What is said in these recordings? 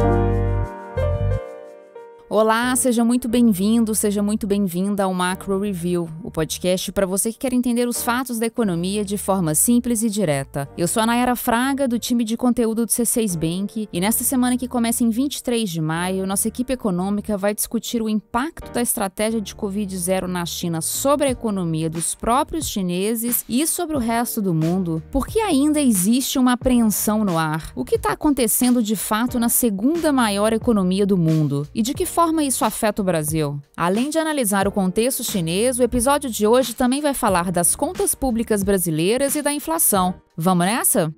Thank you. Olá, seja muito bem-vindo, seja muito bem-vinda ao Macro Review, o podcast para você que quer entender os fatos da economia de forma simples e direta. Eu sou a Nayara Fraga, do time de conteúdo do C6 Bank, e nesta semana que começa em 23 de maio, nossa equipe econômica vai discutir o impacto da estratégia de Covid-0 na China sobre a economia dos próprios chineses e sobre o resto do mundo. Por que ainda existe uma apreensão no ar? O que está acontecendo de fato na segunda maior economia do mundo? E de que forma forma isso afeta o Brasil? Além de analisar o contexto chinês, o episódio de hoje também vai falar das contas públicas brasileiras e da inflação. Vamos nessa?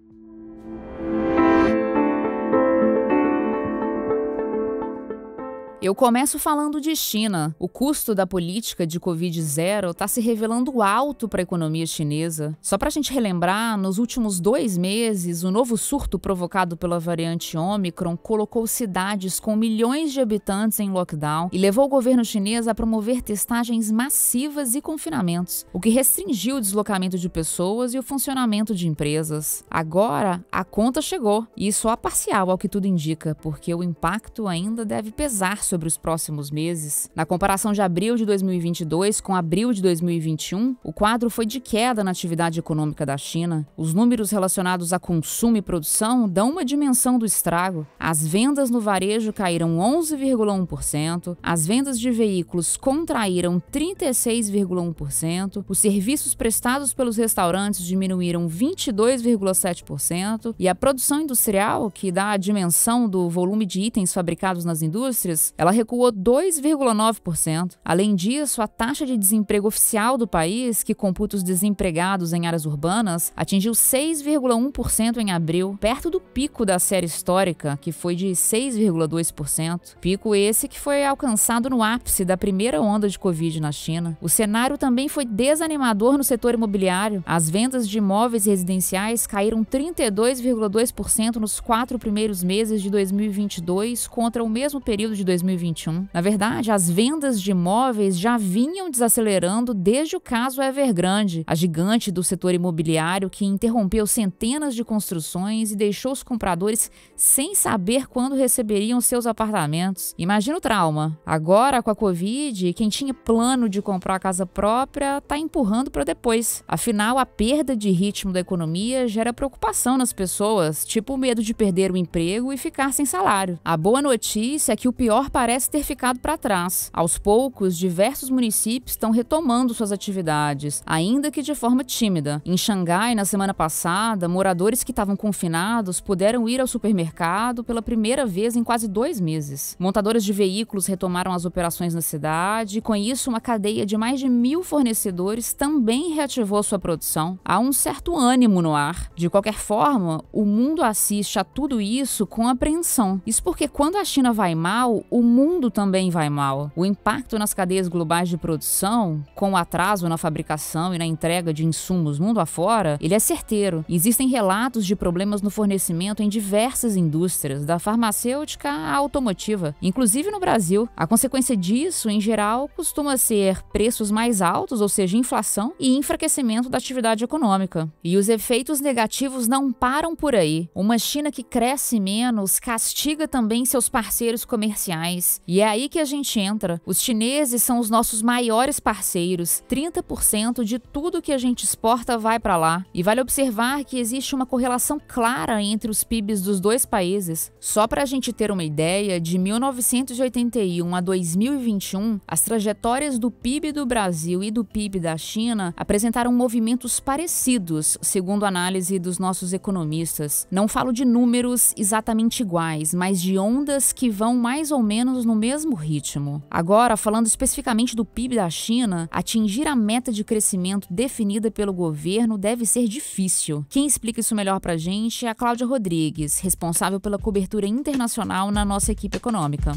Eu começo falando de China. O custo da política de Covid zero está se revelando alto para a economia chinesa. Só para a gente relembrar, nos últimos dois meses, o novo surto provocado pela variante Omicron colocou cidades com milhões de habitantes em lockdown e levou o governo chinês a promover testagens massivas e confinamentos, o que restringiu o deslocamento de pessoas e o funcionamento de empresas. Agora, a conta chegou, e só parcial, ao que tudo indica, porque o impacto ainda deve pesar sobre os próximos meses. Na comparação de abril de 2022 com abril de 2021, o quadro foi de queda na atividade econômica da China. Os números relacionados a consumo e produção dão uma dimensão do estrago. As vendas no varejo caíram 11,1%, as vendas de veículos contraíram 36,1%, os serviços prestados pelos restaurantes diminuíram 22,7% e a produção industrial, que dá a dimensão do volume de itens fabricados nas indústrias, ela recuou 2,9%. Além disso, a taxa de desemprego oficial do país, que computa os desempregados em áreas urbanas, atingiu 6,1% em abril, perto do pico da série histórica, que foi de 6,2%. Pico esse que foi alcançado no ápice da primeira onda de Covid na China. O cenário também foi desanimador no setor imobiliário. As vendas de imóveis residenciais caíram 32,2% nos quatro primeiros meses de 2022 contra o mesmo período de 2019. 2021. Na verdade, as vendas de imóveis já vinham desacelerando desde o caso Evergrande, a gigante do setor imobiliário que interrompeu centenas de construções e deixou os compradores sem saber quando receberiam seus apartamentos. Imagina o trauma. Agora, com a Covid, quem tinha plano de comprar a casa própria está empurrando para depois. Afinal, a perda de ritmo da economia gera preocupação nas pessoas, tipo o medo de perder o emprego e ficar sem salário. A boa notícia é que o pior para parece ter ficado para trás. Aos poucos, diversos municípios estão retomando suas atividades, ainda que de forma tímida. Em Xangai, na semana passada, moradores que estavam confinados puderam ir ao supermercado pela primeira vez em quase dois meses. Montadores de veículos retomaram as operações na cidade e, com isso, uma cadeia de mais de mil fornecedores também reativou sua produção. Há um certo ânimo no ar. De qualquer forma, o mundo assiste a tudo isso com apreensão. Isso porque quando a China vai mal, o mundo também vai mal. O impacto nas cadeias globais de produção, com o atraso na fabricação e na entrega de insumos mundo afora, ele é certeiro. Existem relatos de problemas no fornecimento em diversas indústrias, da farmacêutica à automotiva, inclusive no Brasil. A consequência disso, em geral, costuma ser preços mais altos, ou seja, inflação e enfraquecimento da atividade econômica. E os efeitos negativos não param por aí. Uma China que cresce menos castiga também seus parceiros comerciais mais. E é aí que a gente entra. Os chineses são os nossos maiores parceiros. 30% de tudo que a gente exporta vai para lá. E vale observar que existe uma correlação clara entre os PIBs dos dois países. Só para a gente ter uma ideia, de 1981 a 2021, as trajetórias do PIB do Brasil e do PIB da China apresentaram movimentos parecidos, segundo a análise dos nossos economistas. Não falo de números exatamente iguais, mas de ondas que vão mais ou menos menos no mesmo ritmo. Agora, falando especificamente do PIB da China, atingir a meta de crescimento definida pelo governo deve ser difícil. Quem explica isso melhor pra gente é a Cláudia Rodrigues, responsável pela cobertura internacional na nossa equipe econômica.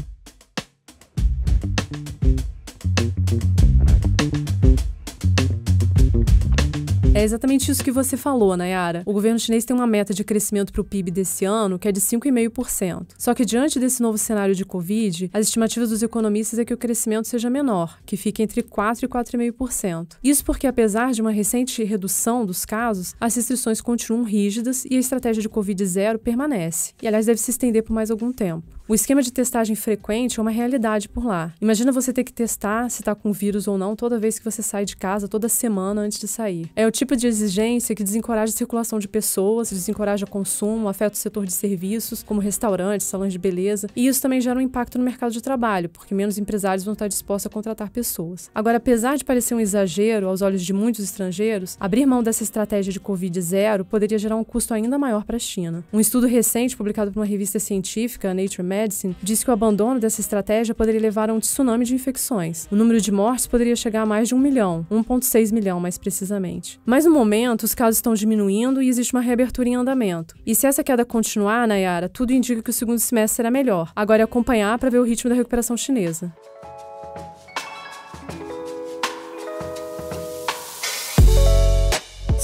É exatamente isso que você falou, Nayara. O governo chinês tem uma meta de crescimento para o PIB desse ano que é de 5,5%. Só que diante desse novo cenário de Covid, as estimativas dos economistas é que o crescimento seja menor, que fique entre 4% e 4,5%. Isso porque, apesar de uma recente redução dos casos, as restrições continuam rígidas e a estratégia de Covid zero permanece. E, aliás, deve se estender por mais algum tempo. O esquema de testagem frequente é uma realidade por lá. Imagina você ter que testar se está com vírus ou não toda vez que você sai de casa, toda semana antes de sair. É o tipo de exigência que desencoraja a circulação de pessoas, desencoraja o consumo, afeta o setor de serviços, como restaurantes, salões de beleza, e isso também gera um impacto no mercado de trabalho, porque menos empresários vão estar dispostos a contratar pessoas. Agora, apesar de parecer um exagero aos olhos de muitos estrangeiros, abrir mão dessa estratégia de Covid zero poderia gerar um custo ainda maior para a China. Um estudo recente publicado por uma revista científica, Nature Medicine, Medicine, disse que o abandono dessa estratégia poderia levar a um tsunami de infecções. O número de mortes poderia chegar a mais de 1 milhão, 1,6 milhão mais precisamente. Mas no momento, os casos estão diminuindo e existe uma reabertura em andamento. E se essa queda continuar, Nayara, tudo indica que o segundo semestre será melhor. Agora é acompanhar para ver o ritmo da recuperação chinesa.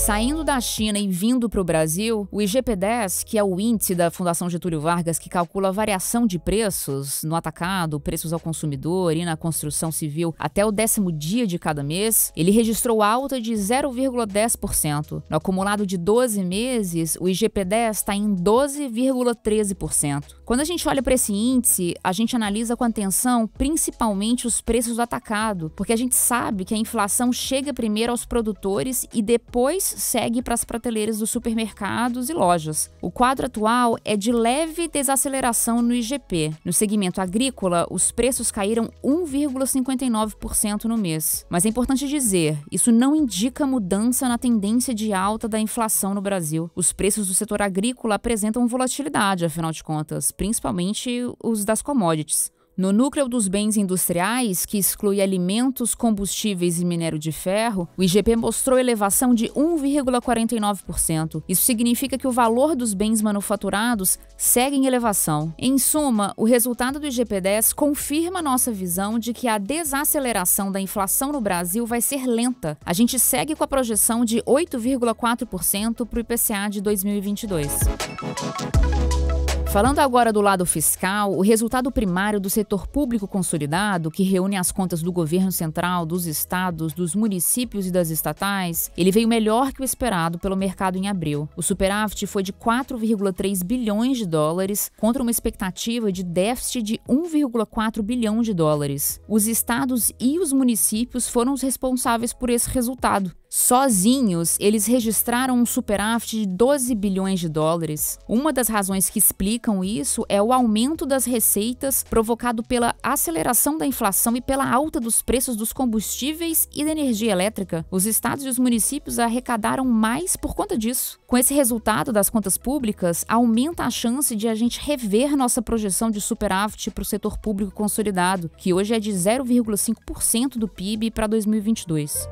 Saindo da China e vindo para o Brasil, o IGP-10, que é o índice da Fundação Getúlio Vargas que calcula a variação de preços no atacado, preços ao consumidor e na construção civil até o décimo dia de cada mês, ele registrou alta de 0,10%. No acumulado de 12 meses, o IGP-10 está em 12,13%. Quando a gente olha para esse índice, a gente analisa com atenção principalmente os preços do atacado, porque a gente sabe que a inflação chega primeiro aos produtores e depois segue para as prateleiras dos supermercados e lojas. O quadro atual é de leve desaceleração no IGP. No segmento agrícola, os preços caíram 1,59% no mês. Mas é importante dizer, isso não indica mudança na tendência de alta da inflação no Brasil. Os preços do setor agrícola apresentam volatilidade, afinal de contas, principalmente os das commodities. No núcleo dos bens industriais, que exclui alimentos, combustíveis e minério de ferro, o IGP mostrou elevação de 1,49%. Isso significa que o valor dos bens manufaturados segue em elevação. Em suma, o resultado do IGP-10 confirma nossa visão de que a desaceleração da inflação no Brasil vai ser lenta. A gente segue com a projeção de 8,4% para o IPCA de 2022. Falando agora do lado fiscal, o resultado primário setor setor público consolidado, que reúne as contas do governo central, dos estados, dos municípios e das estatais, ele veio melhor que o esperado pelo mercado em abril. O superávit foi de 4,3 bilhões de dólares contra uma expectativa de déficit de 1,4 bilhão de dólares. Os estados e os municípios foram os responsáveis por esse resultado, Sozinhos, eles registraram um superávit de 12 bilhões de dólares. Uma das razões que explicam isso é o aumento das receitas provocado pela aceleração da inflação e pela alta dos preços dos combustíveis e da energia elétrica. Os estados e os municípios arrecadaram mais por conta disso. Com esse resultado das contas públicas, aumenta a chance de a gente rever nossa projeção de superávit para o setor público consolidado, que hoje é de 0,5% do PIB para 2022.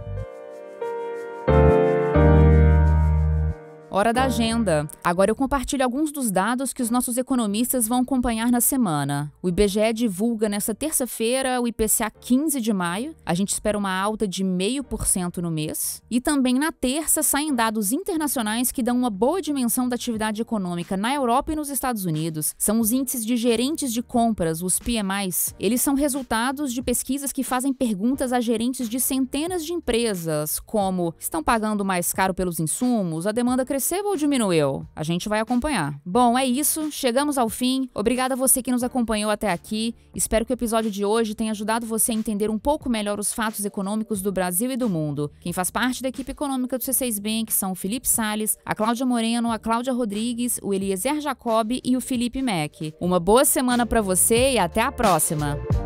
Hora da agenda. Agora eu compartilho alguns dos dados que os nossos economistas vão acompanhar na semana. O IBGE divulga nesta terça-feira o IPCA 15 de maio. A gente espera uma alta de 0,5% no mês. E também na terça saem dados internacionais que dão uma boa dimensão da atividade econômica na Europa e nos Estados Unidos. São os índices de gerentes de compras, os PMIs. Eles são resultados de pesquisas que fazem perguntas a gerentes de centenas de empresas, como estão pagando mais caro pelos insumos, a demanda crescendo cresceu ou diminuiu? A gente vai acompanhar. Bom, é isso, chegamos ao fim. Obrigada a você que nos acompanhou até aqui. Espero que o episódio de hoje tenha ajudado você a entender um pouco melhor os fatos econômicos do Brasil e do mundo. Quem faz parte da equipe econômica do C6 Bank são o Felipe Sales, a Cláudia Moreno, a Cláudia Rodrigues, o Eliezer Jacob e o Felipe Mack. Uma boa semana para você e até a próxima.